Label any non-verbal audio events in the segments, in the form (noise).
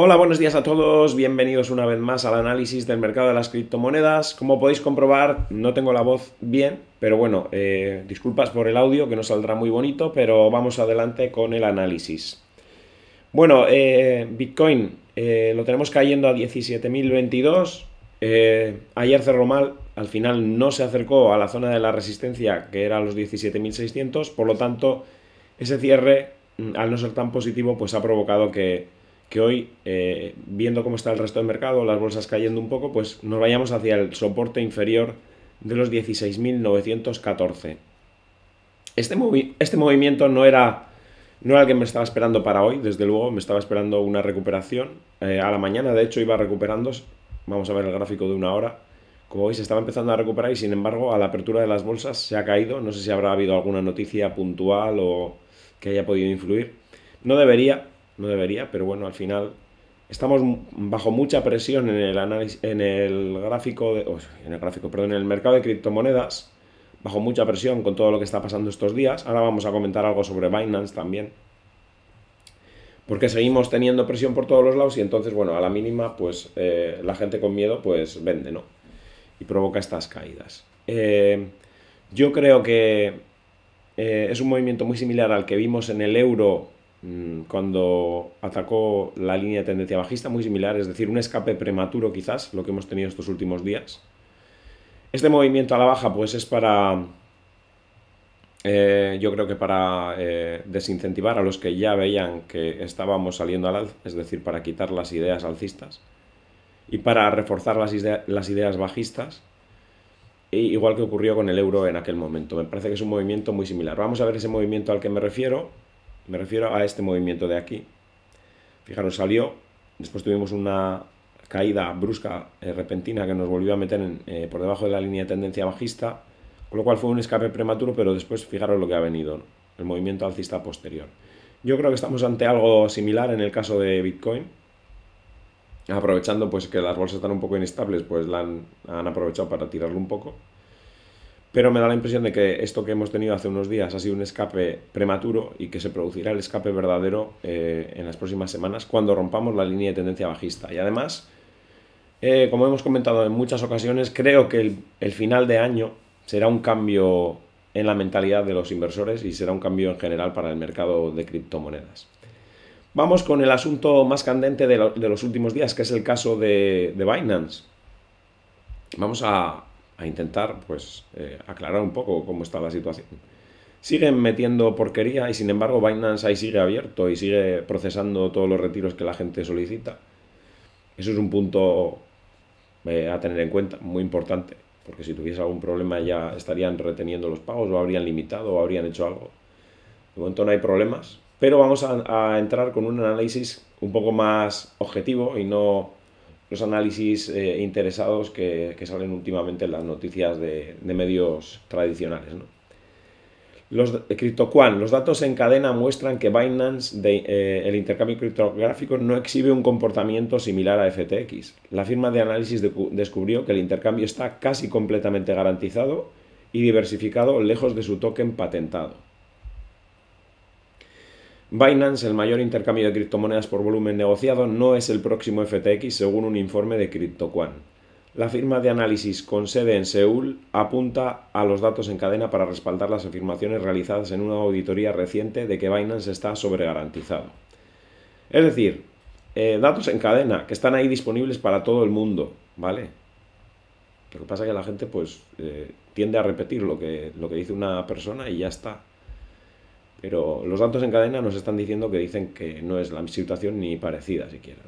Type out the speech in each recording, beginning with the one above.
Hola, buenos días a todos, bienvenidos una vez más al análisis del mercado de las criptomonedas. Como podéis comprobar, no tengo la voz bien, pero bueno, eh, disculpas por el audio que no saldrá muy bonito, pero vamos adelante con el análisis. Bueno, eh, Bitcoin eh, lo tenemos cayendo a 17.022. ayer cerró mal, al final no se acercó a la zona de la resistencia que era los 17.600, por lo tanto, ese cierre, mm, al no ser tan positivo, pues ha provocado que que hoy, eh, viendo cómo está el resto del mercado, las bolsas cayendo un poco, pues nos vayamos hacia el soporte inferior de los 16.914. Este, este movimiento no era, no el que me estaba esperando para hoy, desde luego, me estaba esperando una recuperación eh, a la mañana, de hecho iba recuperándose, vamos a ver el gráfico de una hora, como veis estaba empezando a recuperar y sin embargo a la apertura de las bolsas se ha caído, no sé si habrá habido alguna noticia puntual o que haya podido influir, no debería, no debería, pero bueno, al final estamos bajo mucha presión en el análisis, en el gráfico, en el gráfico, perdón, en el mercado de criptomonedas, bajo mucha presión con todo lo que está pasando estos días. Ahora vamos a comentar algo sobre Binance también. Porque seguimos teniendo presión por todos los lados y entonces, bueno, a la mínima, pues eh, la gente con miedo, pues vende, ¿no? Y provoca estas caídas. Eh, yo creo que eh, es un movimiento muy similar al que vimos en el euro Mm, cuando atacó la línea de tendencia bajista, muy similar, es decir, un escape prematuro quizás, lo que hemos tenido estos últimos días. Este movimiento a la baja pues es para, eh, yo creo que para eh, desincentivar a los que ya veían que estábamos saliendo al alza, es decir, para quitar las ideas alcistas y para reforzar las, ideas bajistas, igual que ocurrió con el euro en aquel momento. Me parece que es un movimiento muy similar. Vamos a ver ese movimiento al que me refiero. Me refiero a este movimiento de aquí. Fijaros, salió, después tuvimos una caída brusca, eh, repentina, que nos volvió a meter eh, por debajo de la línea de tendencia bajista, con lo cual fue un escape prematuro, pero después fijaros lo que ha venido, el movimiento alcista posterior. Yo creo que estamos ante algo similar en el caso de Bitcoin, aprovechando pues que las bolsas están un poco inestables, pues la han aprovechado para tirarlo un poco pero me da la impresión de que esto que hemos tenido hace unos días ha sido un escape prematuro y que se producirá el escape verdadero eh, en las próximas semanas cuando rompamos la línea de tendencia bajista. Y además, eh, como hemos comentado en muchas ocasiones, creo que el, final de año será un cambio en la mentalidad de los inversores y será un cambio en general para el mercado de criptomonedas. Vamos con el asunto más candente de, los últimos días, que es el caso de, de Binance. Vamos a, a intentar pues, eh, aclarar un poco cómo está la situación. Siguen metiendo porquería y sin embargo Binance ahí sigue abierto y sigue procesando todos los retiros que la gente solicita. Eso es un punto eh, a tener en cuenta, muy importante, porque si tuviese algún problema ya estarían reteniendo los pagos o habrían limitado o habrían hecho algo. De momento no hay problemas, pero vamos a entrar con un análisis un poco más objetivo y no los análisis eh, interesados que, salen últimamente en las noticias de, medios tradicionales. Los, los datos en cadena muestran que Binance, eh, el intercambio criptográfico, no exhibe un comportamiento similar a FTX. La firma de análisis descubrió que el intercambio está casi completamente garantizado y diversificado lejos de su token patentado. Binance, el mayor intercambio de criptomonedas por volumen negociado, no es el próximo FTX, según un informe de CryptoQuan. La firma de análisis con sede en Seúl apunta a los datos en cadena para respaldar las afirmaciones realizadas en una auditoría reciente de que Binance está sobregarantizado. Es decir, eh, datos en cadena que están ahí disponibles para todo el mundo, ¿vale? Lo que pasa es que la gente pues eh, tiende a repetir lo lo que dice una persona y ya está. Pero los datos en cadena nos están diciendo que dicen que no es la situación ni parecida siquiera.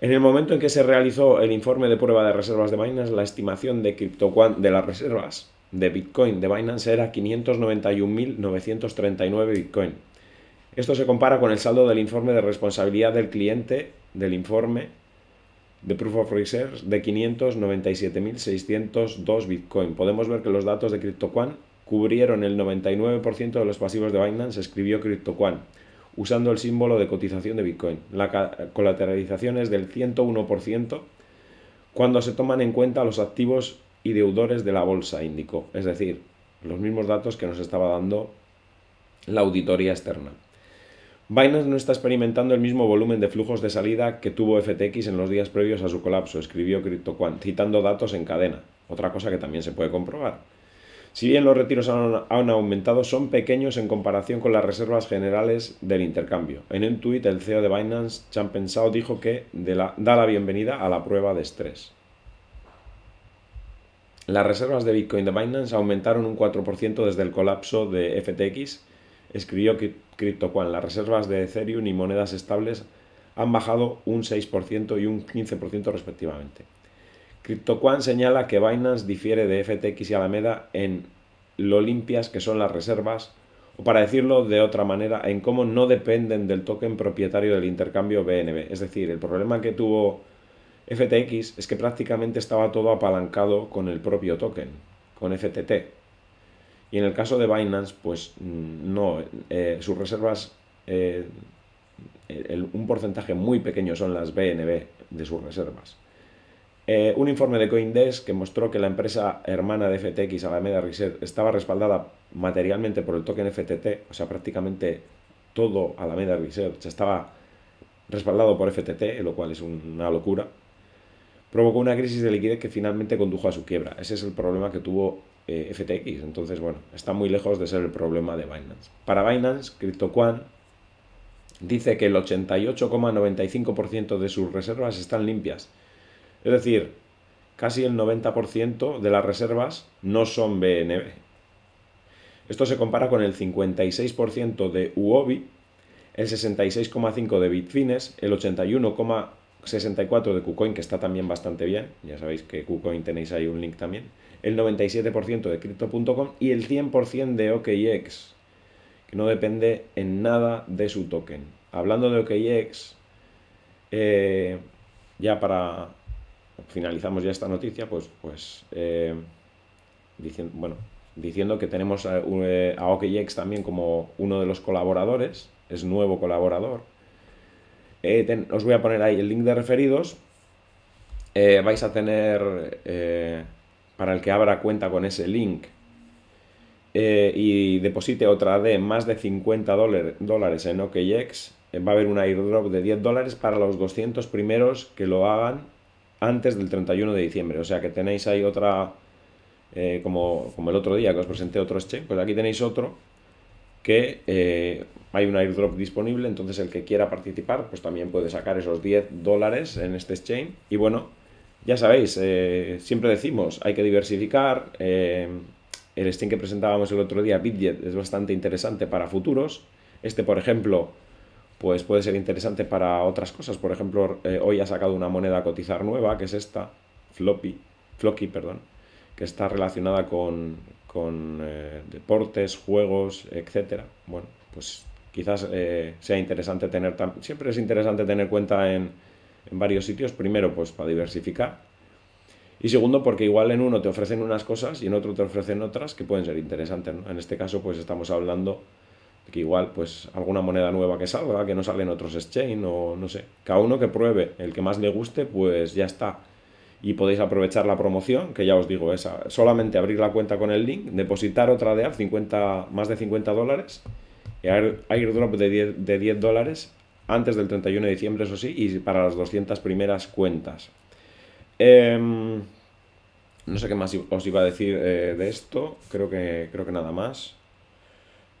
En el momento en que se realizó el informe de prueba de reservas de Binance, la estimación de, CryptoQuant de las reservas de Bitcoin de Binance era 591.939 Bitcoin. Esto se compara con el saldo del informe de responsabilidad del cliente del informe de Proof of Reserves de 597.602 Bitcoin. Podemos ver que los datos de CryptoQuant cubrieron el 99% de los pasivos de Binance, escribió CryptoQuant, usando el símbolo de cotización de Bitcoin. La colateralización es del 101% cuando se toman en cuenta los activos y deudores de la bolsa, indicó. Es decir, los mismos datos que nos estaba dando la auditoría externa. Binance no está experimentando el mismo volumen de flujos de salida que tuvo FTX en los días previos a su colapso, escribió CryptoQuant, citando datos en cadena, otra cosa que también se puede comprobar. Si bien los retiros han, aumentado, son pequeños en comparación con las reservas generales del intercambio. En un tuit, el CEO de Binance, Changpeng Zhao, dijo que da la bienvenida a la prueba de estrés. Las reservas de Bitcoin de Binance aumentaron un 4% desde el colapso de FTX, escribió CryptoQuan. Las reservas de Ethereum y monedas estables han bajado un 6% y un 15% respectivamente. CryptoQuant señala que Binance difiere de FTX y Alameda en lo limpias que son las reservas, o para decirlo de otra manera, en cómo no dependen del token propietario del intercambio BNB. Es decir, el problema que tuvo FTX es que prácticamente estaba todo apalancado con el propio token, con FTT. Y en el caso de Binance, pues mm, no, eh, sus reservas, eh, un porcentaje muy pequeño son las BNB de sus reservas. Eh, un informe de Coindesk que mostró que la empresa hermana de FTX, Alameda Reset, estaba respaldada materialmente por el token FTT, o sea, prácticamente todo Alameda Research estaba respaldado por FTT, lo cual es una locura, provocó una crisis de liquidez que finalmente condujo a su quiebra. Ese es el problema que tuvo eh, FTX. Entonces, bueno, está muy lejos de ser el problema de Binance. Para Binance, CryptoQuant dice que el 88,95% de sus reservas están limpias es decir, casi el 90% de las reservas no son BNB. Esto se compara con el 56% de UOBI, el 66,5% de Bitfines, el 81,64% de KuCoin, que está también bastante bien, ya sabéis que KuCoin tenéis ahí un link también, el 97% de Crypto.com y el 100% de OKEx, que no depende en nada de su token. Hablando de OKEx, eh, ya para finalizamos ya esta noticia, pues, pues eh, diciendo, bueno, diciendo que tenemos a, eh, a también como uno de los colaboradores, es nuevo colaborador. Eh, os voy a poner ahí el link de referidos. vais a tener, para el que abra cuenta con ese link y deposite otra de más de 50 dólares en OKEX, va a haber un airdrop de 10 dólares para los 200 primeros que lo hagan antes del 31 de diciembre. O sea que tenéis ahí otra, eh, como, como, el otro día que os presenté otro exchange, pues aquí tenéis otro que eh, hay un airdrop disponible, entonces el que quiera participar, pues también puede sacar esos 10 dólares en este exchange. Y bueno, ya sabéis, eh, siempre decimos, hay que diversificar. el exchange que presentábamos el otro día, Bitget, es bastante interesante para futuros. Este, por ejemplo, pues puede ser interesante para otras cosas. Por ejemplo, eh, hoy ha sacado una moneda a cotizar nueva, que es esta, Floppy, Floppy, perdón, que está relacionada con, con eh, deportes, juegos, etc. Bueno, pues quizás eh, sea interesante tener, siempre es interesante tener cuenta en, varios sitios, primero pues para diversificar, y segundo, porque igual en uno te ofrecen unas cosas y en otro te ofrecen otras que pueden ser interesantes. En este caso, pues estamos hablando que igual pues alguna moneda nueva que salga, que no sale en otros exchange o no sé. Cada uno que pruebe, el que más le guste, pues ya está. Y podéis aprovechar la promoción, que ya os digo, esa. solamente abrir la cuenta con el link, depositar otra de 50, más de 50 dólares, y airdrop de 10, de 10 dólares antes del 31 de diciembre, eso sí, y para las 200 primeras cuentas. Em, no sé qué más os iba a decir eh, de esto, creo que, creo que nada más.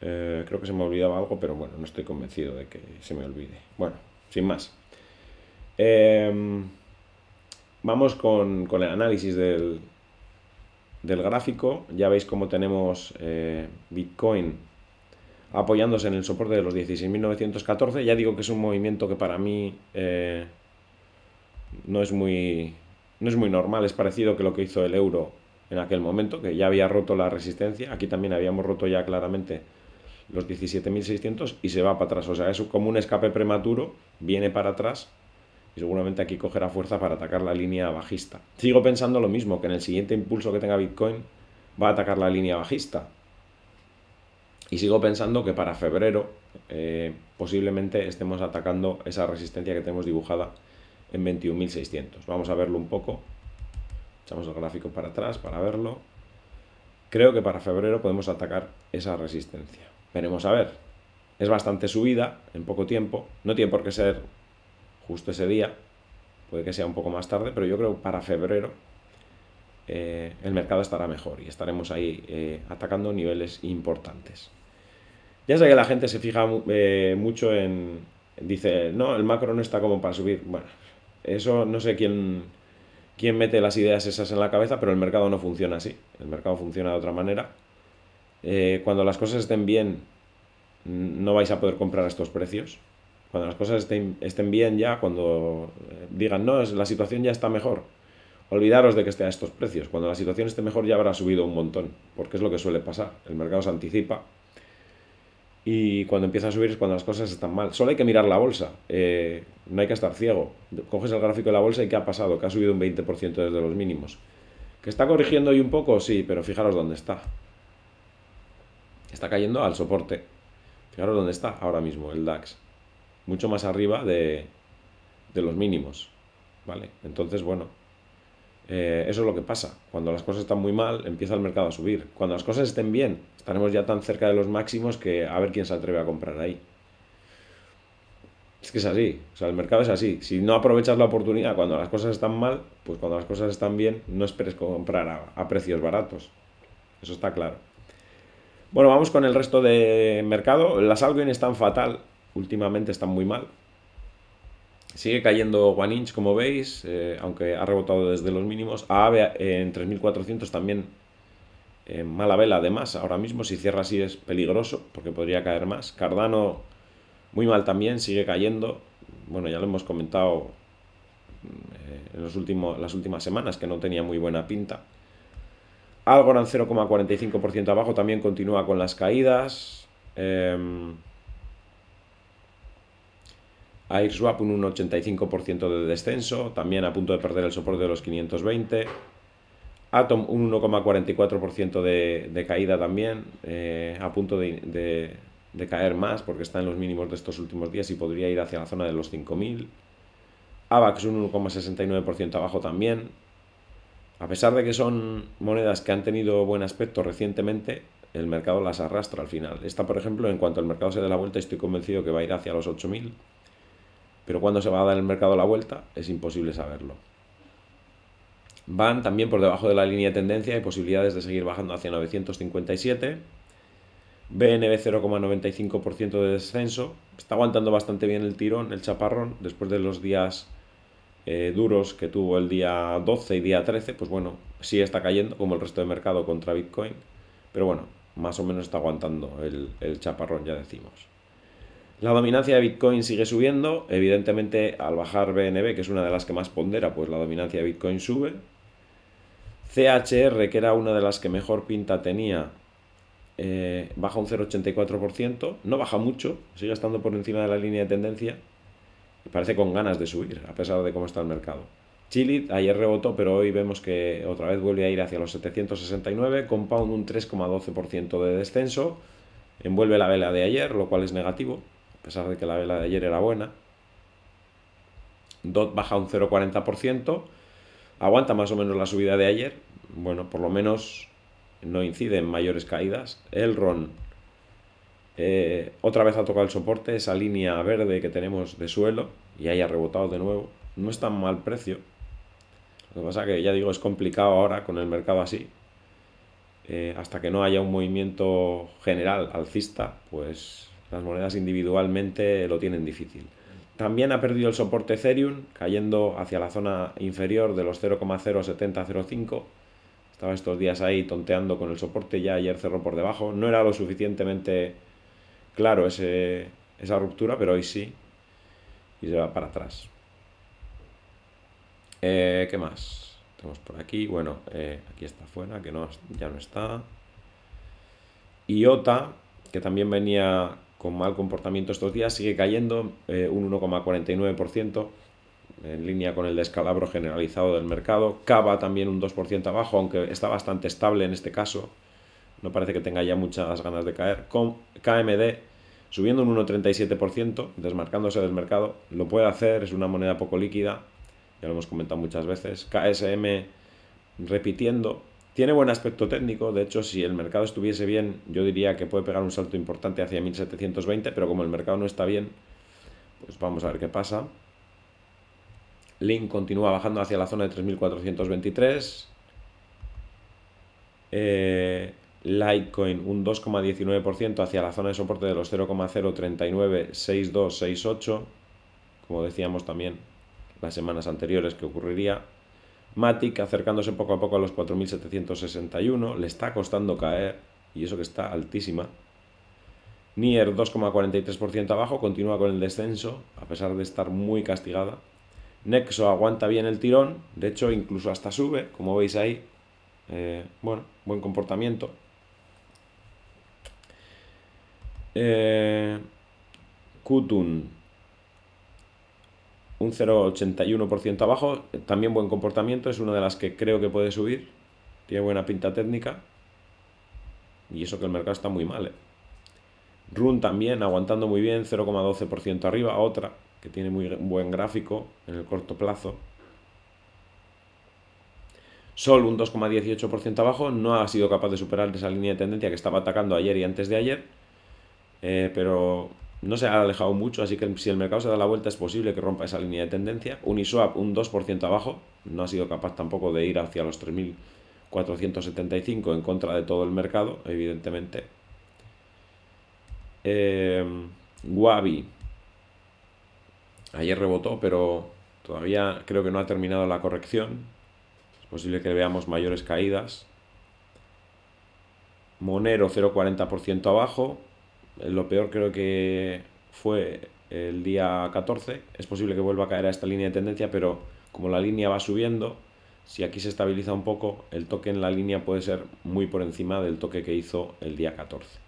Eh, creo que se me olvidaba algo, pero bueno, no estoy convencido de que se me olvide. Bueno, sin más. Em, vamos con, el análisis del, gráfico. Ya veis cómo tenemos eh, Bitcoin apoyándose en el soporte de los 16.914. Ya digo que es un movimiento que para mí eh, no es muy no es muy normal, es parecido que lo que hizo el euro en aquel momento, que ya había roto la resistencia, aquí también habíamos roto ya claramente los 17.600 y se va para atrás. O sea, es como un escape prematuro, viene para atrás y seguramente aquí cogerá fuerza para atacar la línea bajista. Sigo pensando lo mismo, que en el siguiente impulso que tenga Bitcoin va a atacar la línea bajista. Y sigo pensando que para febrero eh, posiblemente estemos atacando esa resistencia que tenemos dibujada en 21.600. Vamos a verlo un poco. Echamos el gráfico para atrás para verlo. Creo que para febrero podemos atacar esa resistencia. Veremos a ver. Es bastante subida en poco tiempo. No tiene por qué ser justo ese día. Puede que sea un poco más tarde, pero yo creo que para febrero eh, el mercado estará mejor y estaremos ahí eh, atacando niveles importantes. Ya sé que la gente se fija eh, mucho en... Dice, no, el macro no está como para subir. Bueno, eso no sé quién, quién mete las ideas esas en la cabeza, pero el mercado no funciona así. El mercado funciona de otra manera. Eh, cuando las cosas estén bien, no vais a poder comprar a estos precios. Cuando las cosas estén, bien ya, cuando eh, digan, no, la situación ya está mejor, olvidaros de que esté a estos precios. Cuando la situación esté mejor ya habrá subido un montón, porque es lo que suele pasar. El mercado se anticipa y cuando empieza a subir es cuando las cosas están mal. Solo hay que mirar la bolsa, eh, no hay que estar ciego. Coges el gráfico de la bolsa y ¿qué ha pasado? Que ha subido un 20% desde los mínimos. ¿Que está corrigiendo hoy un poco? Sí, pero fijaros dónde está está cayendo al soporte. Fijaros dónde está ahora mismo el DAX. Mucho más arriba de, los mínimos. ¿Vale? Entonces, bueno, eh, eso es lo que pasa. Cuando las cosas están muy mal, empieza el mercado a subir. Cuando las cosas estén bien, estaremos ya tan cerca de los máximos que a ver quién se atreve a comprar ahí. Es que es así, o sea, el mercado es así. Si no aprovechas la oportunidad cuando las cosas están mal, pues cuando las cosas están bien, no esperes comprar a precios baratos. Eso está claro. Bueno, vamos con el resto de mercado. Las Algoin están fatal, últimamente están muy mal. Sigue cayendo One Inch, como veis, eh, aunque ha rebotado desde los mínimos. AAVE en 3.400 también en eh, mala vela, además, ahora mismo. Si cierra así es peligroso, porque podría caer más. Cardano muy mal también, sigue cayendo. Bueno, ya lo hemos comentado eh, en los últimos, las últimas semanas, que no tenía muy buena pinta. Algorand 0,45% abajo también continúa con las caídas. Em, AirSwap un 1,85% de descenso, también a punto de perder el soporte de los 520. Atom un 1,44% de, de, caída también, eh, a punto de, de, caer más porque está en los mínimos de estos últimos días y podría ir hacia la zona de los 5.000. AVAX un 1,69% abajo también, a pesar de que son monedas que han tenido buen aspecto recientemente, el mercado las arrastra al final. Esta, por ejemplo, en cuanto el mercado se dé la vuelta, estoy convencido que va a ir hacia los 8.000. Pero cuando se va a dar el mercado la vuelta, es imposible saberlo. Van también por debajo de la línea de tendencia y posibilidades de seguir bajando hacia 957. BNB 0,95% de descenso. Está aguantando bastante bien el tirón, el chaparrón, después de los días eh, duros que tuvo el día 12 y día 13, pues bueno, sí está cayendo como el resto del mercado contra Bitcoin, pero bueno, más o menos está aguantando el, chaparrón, ya decimos. La dominancia de Bitcoin sigue subiendo, evidentemente al bajar BNB, que es una de las que más pondera, pues la dominancia de Bitcoin sube. CHR, que era una de las que mejor pinta tenía, eh, baja un 0,84%, no baja mucho, sigue estando por encima de la línea de tendencia, parece con ganas de subir, a pesar de cómo está el mercado. Chile ayer rebotó, pero hoy vemos que otra vez vuelve a ir hacia los 769, Compound, un 3,12% de descenso, envuelve la vela de ayer, lo cual es negativo, a pesar de que la vela de ayer era buena. DOT baja un 0,40%, aguanta más o menos la subida de ayer, bueno, por lo menos no incide en mayores caídas. El Ron... Eh, otra vez ha tocado el soporte, esa línea verde que tenemos de suelo y ha rebotado de nuevo. No es tan mal precio. Lo que pasa que ya digo, es complicado ahora con el mercado así. Eh, hasta que no haya un movimiento general alcista, pues las monedas individualmente lo tienen difícil. También ha perdido el soporte Ethereum, cayendo hacia la zona inferior de los 0,07005. Estaba estos días ahí tonteando con el soporte, ya ayer cerró por debajo. No era lo suficientemente claro esa ruptura, pero hoy sí. Y se va para atrás. Eh, ¿Qué más? Tenemos por aquí. Bueno, eh, aquí está fuera, que ya no está. IOTA, que también venía con mal comportamiento estos días, sigue cayendo eh, un 1,49%, en línea con el descalabro generalizado del mercado. Cava también un 2% abajo, aunque está bastante estable en este caso. No parece que tenga ya muchas ganas de caer. Con KMD subiendo un 1,37%, desmarcándose del mercado. Lo puede hacer, es una moneda poco líquida, ya lo hemos comentado muchas veces. KSM repitiendo, tiene buen aspecto técnico, de hecho si el mercado estuviese bien, yo diría que puede pegar un salto importante hacia 1720, pero como el mercado no está bien, pues vamos a ver qué pasa. Link continúa bajando hacia la zona de 3423. Eh, Litecoin un 2,19% hacia la zona de soporte de los 0,0396268, como decíamos también las semanas anteriores que ocurriría. Matic acercándose poco a poco a los 4.761, le está costando caer, y eso que está altísima. Nier 2,43% abajo, continúa con el descenso, a pesar de estar muy castigada. Nexo aguanta bien el tirón, de hecho incluso hasta sube, como veis ahí. Eh, bueno, buen comportamiento. Eh, Kutun, un 0,81% abajo, también buen comportamiento, es una de las que creo que puede subir, tiene buena pinta técnica, y eso que el mercado está muy mal. Eh. Run también, aguantando muy bien, 0,12% arriba, otra que tiene muy buen gráfico en el corto plazo. Sol un 2,18% abajo, no ha sido capaz de superar esa línea de tendencia que estaba atacando ayer y antes de ayer eh, pero no se ha alejado mucho, así que si el mercado se da la vuelta es posible que rompa esa línea de tendencia. Uniswap un 2% abajo, no ha sido capaz tampoco de ir hacia los 3.475 en contra de todo el mercado, evidentemente. Eh, ayer rebotó, pero todavía creo que no ha terminado la corrección. Es posible que veamos mayores caídas. Monero 0,40% abajo, eh, lo peor creo que fue el día 14. Es posible que vuelva a caer a esta línea de tendencia, pero como la línea va subiendo, si aquí se estabiliza un poco, el toque en la línea puede ser muy por encima del toque que hizo el día 14.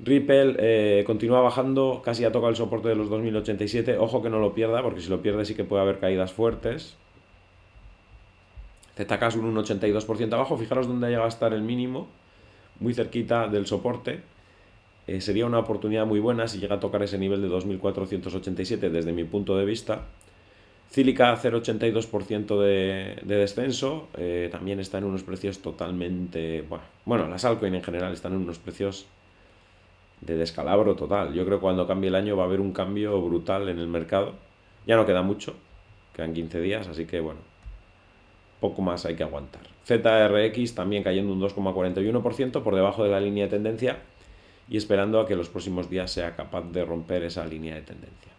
Ripple eh, continúa bajando, casi ha tocado el soporte de los 2087. Ojo que no lo pierda, porque si lo pierde sí que puede haber caídas fuertes. ZK es un 82% abajo. Fijaros dónde llega a estar el mínimo, muy cerquita del soporte. Eh, sería una oportunidad muy buena si llega a tocar ese nivel de 2.487 desde mi punto de vista. Cílica 0,82% de, de, descenso, eh, también está en unos precios totalmente... Bueno, bueno, las altcoins en general están en unos precios de descalabro total. Yo creo que cuando cambie el año va a haber un cambio brutal en el mercado. Ya no queda mucho, quedan 15 días, así que bueno, poco más hay que aguantar. ZRX también cayendo un 2,41% por debajo de la línea de tendencia y esperando a que los próximos días sea capaz de romper esa línea de tendencia.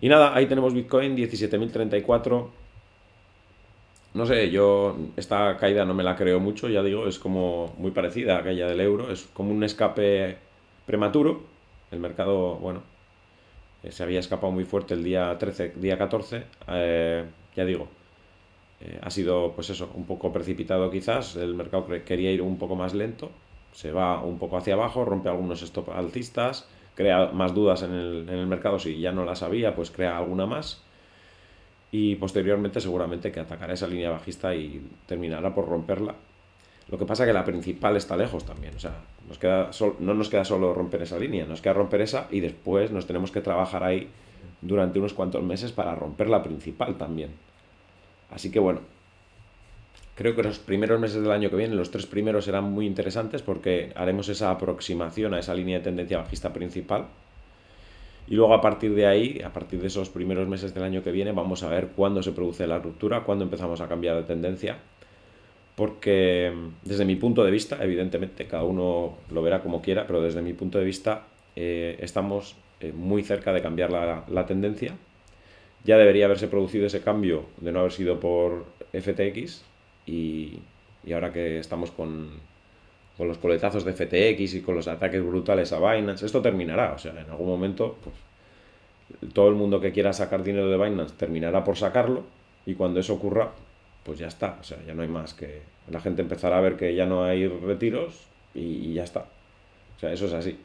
Y nada, ahí tenemos Bitcoin 17.034. No sé, yo esta caída no me la creo mucho, ya digo, es como muy parecida a aquella del euro, es como un escape prematuro. El mercado, bueno, eh, se había escapado muy fuerte el día 13, día 14. Eh, ya digo, eh, ha sido pues eso, un poco precipitado quizás, el mercado quería ir un poco más lento se va un poco hacia abajo, rompe algunos stop altistas, crea más dudas en el, mercado, si ya no las había, pues crea alguna más y posteriormente seguramente que atacará esa línea bajista y terminará por romperla. Lo que pasa que la principal está lejos también, o sea, nos queda no nos queda solo romper esa línea, nos queda romper esa y después nos tenemos que trabajar ahí durante unos cuantos meses para romper la principal también. Así que bueno, Creo que los primeros meses del año que viene, los tres primeros serán muy interesantes porque haremos esa aproximación a esa línea de tendencia bajista principal. Y luego a partir de ahí, a partir de esos primeros meses del año que viene, vamos a ver cuándo se produce la ruptura, cuándo empezamos a cambiar de tendencia. Porque desde mi punto de vista, evidentemente, cada uno lo verá como quiera, pero desde mi punto de vista eh, estamos eh, muy cerca de cambiar la, la tendencia. Ya debería haberse producido ese cambio de no haber sido por FTX, y, ahora que estamos con, los coletazos de FTX y con los ataques brutales a Binance, esto terminará, o sea, en algún momento pues, todo el mundo que quiera sacar dinero de Binance terminará por sacarlo y cuando eso ocurra, pues ya está, o sea, ya no hay más que la gente empezará a ver que ya no hay retiros y, ya está. O sea, eso es así.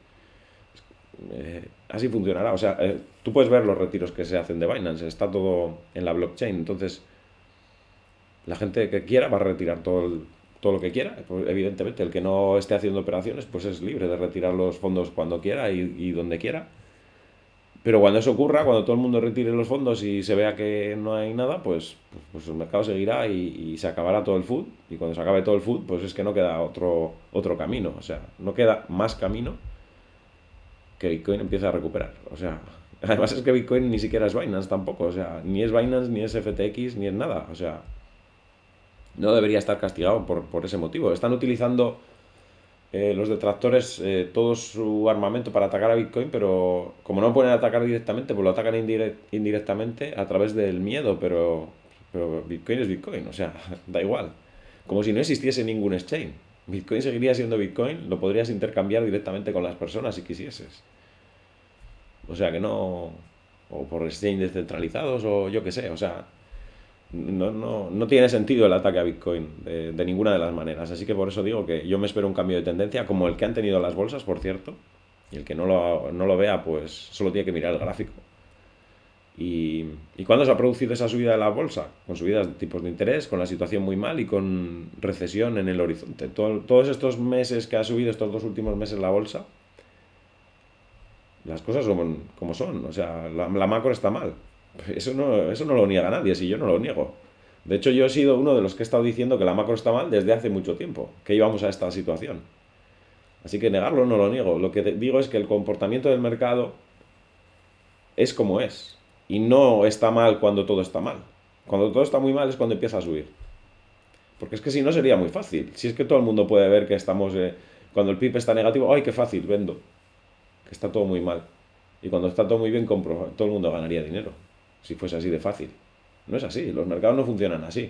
Eh, así funcionará. O sea, eh, tú puedes ver los retiros que se hacen de Binance, está todo en la blockchain. Entonces, la gente que quiera va a retirar todo, todo lo que quiera. Pues, evidentemente, el que no esté haciendo operaciones, pues es libre de retirar los fondos cuando quiera y, donde quiera. Pero cuando eso ocurra, cuando todo el mundo retire los fondos y se vea que no hay nada, pues, pues, pues el mercado seguirá y, y, se acabará todo el food. Y cuando se acabe todo el food, pues es que no queda otro, otro camino. O sea, no queda más camino que Bitcoin empiece a recuperar. O sea, (laughs) además es que Bitcoin ni siquiera es Binance tampoco. O sea, ni es Binance, ni es FTX, ni es nada. O sea, no debería estar castigado por, por ese motivo. Están utilizando eh, los detractores eh, todo su armamento para atacar a Bitcoin, pero como no pueden atacar directamente, pues lo atacan indirectamente a través del miedo, pero, pero Bitcoin es Bitcoin, o sea, (laughs) da igual. Como si no existiese ningún exchange. Bitcoin seguiría siendo Bitcoin, lo podrías intercambiar directamente con las personas si quisieses. O sea que no... O por exchange descentralizados o yo qué sé, o sea, no, no, no, tiene sentido el ataque a Bitcoin eh, de, ninguna de las maneras. Así que por eso digo que yo me espero un cambio de tendencia, como el que han tenido las bolsas, por cierto. Y el que no lo, vea, pues solo tiene que mirar el gráfico. ¿Y, ¿Y cuándo se ha producido esa subida de la bolsa? Con subidas de tipos de interés, con la situación muy mal y con recesión en el horizonte. todos estos meses que ha subido, estos dos últimos meses la bolsa, las cosas son como son. O sea, la macro está mal. Eso no, eso no lo niega nadie, si yo no lo niego. De hecho, yo he sido uno de los que he estado diciendo que la macro está mal desde hace mucho tiempo, que íbamos a esta situación. Así que negarlo no lo niego. Lo que digo es que el comportamiento del mercado es como es. Y no está mal cuando todo está mal. Cuando todo está muy mal es cuando empieza a subir. Porque es que si no sería muy fácil. Si es que todo el mundo puede ver que estamos... Eh, cuando el PIB está negativo, ¡ay, qué fácil! Vendo. Que está todo muy mal. Y cuando está todo muy bien, compro. Todo el mundo ganaría dinero si fuese así de fácil. No es así, los mercados no funcionan así.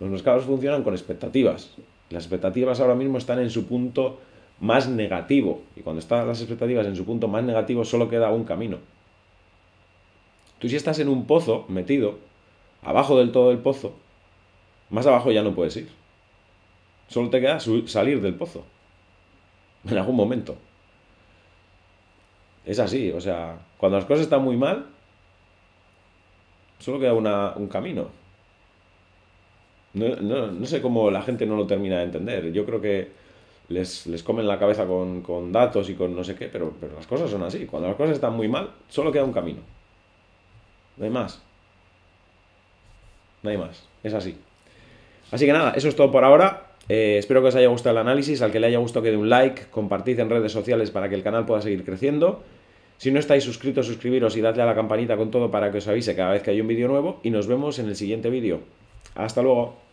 Los mercados funcionan con expectativas. Las expectativas ahora mismo están en su punto más negativo. Y cuando están las expectativas en su punto más negativo, solo queda un camino. Tú si estás en un pozo metido, abajo del todo del pozo, más abajo ya no puedes ir. Solo te queda salir del pozo. En algún momento. Es así, o sea, cuando las cosas están muy mal, Solo queda un camino. No, sé cómo la gente no lo termina de entender. Yo creo que les, comen la cabeza con, con, datos y con no sé qué, pero, pero las cosas son así. Cuando las cosas están muy mal, solo queda un camino. No hay más. No hay más. Es así. Así que nada, eso es todo por ahora. Eh, espero que os haya gustado el análisis. Al que le haya gustado, que dé un like, compartid en redes sociales para que el canal pueda seguir creciendo. Si no estáis suscritos, suscribiros y dadle a la campanita con todo para que os avise cada vez que hay un vídeo nuevo y nos vemos en el siguiente vídeo. Hasta luego.